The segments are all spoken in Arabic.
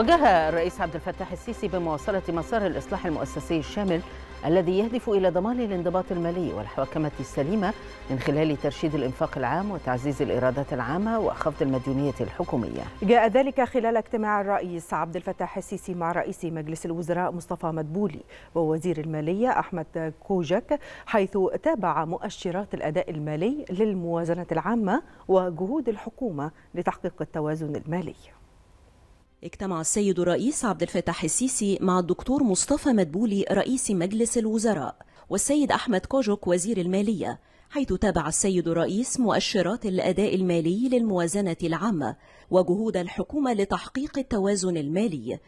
وجه الرئيس عبد الفتاح السيسي بمواصلة مسار الإصلاح المؤسسي الشامل الذي يهدف إلى ضمان الانضباط المالي والحوكمة السليمة من خلال ترشيد الإنفاق العام وتعزيز الإيرادات العامة وخفض المديونية الحكومية جاء ذلك خلال اجتماع الرئيس عبد الفتاح السيسي مع رئيس مجلس الوزراء مصطفى مدبولي ووزير المالية أحمد كوجك حيث تابع مؤشرات الأداء المالي للموازنة العامة وجهود الحكومة لتحقيق التوازن المالي اجتمع السيد الرئيس عبد الفتاح السيسي مع الدكتور مصطفى مدبولي رئيس مجلس الوزراء والسيد أحمد كوجوك وزير المالية حيث تابع السيد الرئيس مؤشرات الأداء المالي للموازنة العامة وجهود الحكومة لتحقيق التوازن المالي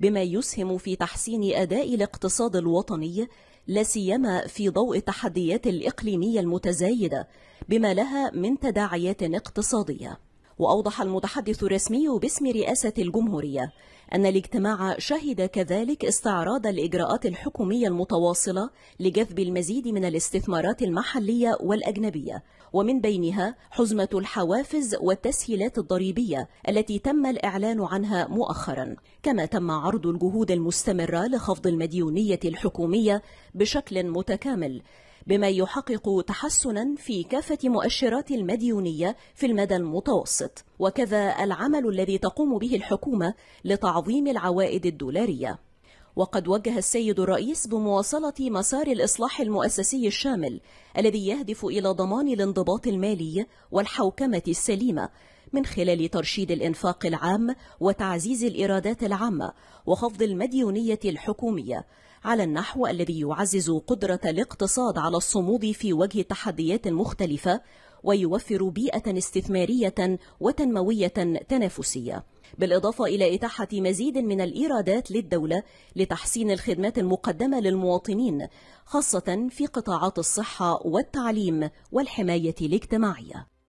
بما يسهم في تحسين أداء الاقتصاد الوطني لا سيما في ضوء التحديات الإقليمية المتزايدة بما لها من تداعيات اقتصادية وأوضح المتحدث الرسمي باسم رئاسة الجمهورية أن الاجتماع شهد كذلك استعراض الإجراءات الحكومية المتواصلة لجذب المزيد من الاستثمارات المحلية والأجنبية ومن بينها حزمة الحوافز والتسهيلات الضريبية التي تم الإعلان عنها مؤخرا كما تم عرض الجهود المستمرة لخفض المديونية الحكومية بشكل متكامل بما يحقق تحسنا في كافة مؤشرات المديونية في المدى المتوسط وكذا العمل الذي تقوم به الحكومة لتعظيم العوائد الدولارية وقد وجه السيد الرئيس بمواصلة مسار الإصلاح المؤسسي الشامل الذي يهدف إلى ضمان الانضباط المالي والحوكمة السليمة من خلال ترشيد الإنفاق العام وتعزيز الإيرادات العامة وخفض المديونية الحكومية على النحو الذي يعزز قدرة الاقتصاد على الصمود في وجه التحديات المختلفة ويوفر بيئة استثمارية وتنموية تنافسية بالإضافة إلى إتاحة مزيد من الإيرادات للدولة لتحسين الخدمات المقدمة للمواطنين خاصة في قطاعات الصحة والتعليم والحماية الاجتماعية